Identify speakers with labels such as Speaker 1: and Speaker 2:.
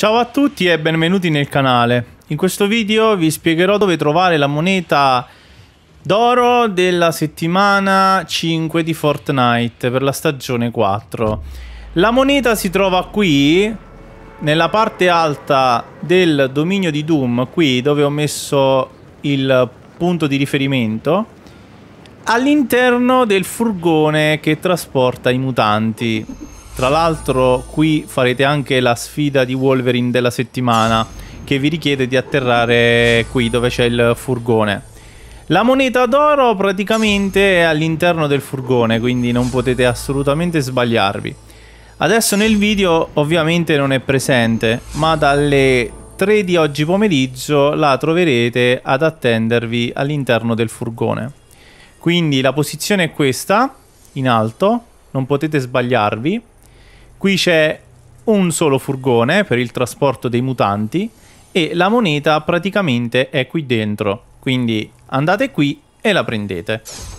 Speaker 1: Ciao a tutti e benvenuti nel canale. In questo video vi spiegherò dove trovare la moneta d'oro della settimana 5 di Fortnite per la stagione 4. La moneta si trova qui, nella parte alta del dominio di Doom, qui dove ho messo il punto di riferimento, all'interno del furgone che trasporta i mutanti. Tra l'altro qui farete anche la sfida di Wolverine della settimana che vi richiede di atterrare qui dove c'è il furgone. La moneta d'oro praticamente è all'interno del furgone, quindi non potete assolutamente sbagliarvi. Adesso nel video ovviamente non è presente, ma dalle 3 di oggi pomeriggio la troverete ad attendervi all'interno del furgone. Quindi la posizione è questa, in alto, non potete sbagliarvi. Qui c'è un solo furgone per il trasporto dei mutanti e la moneta praticamente è qui dentro. Quindi andate qui e la prendete.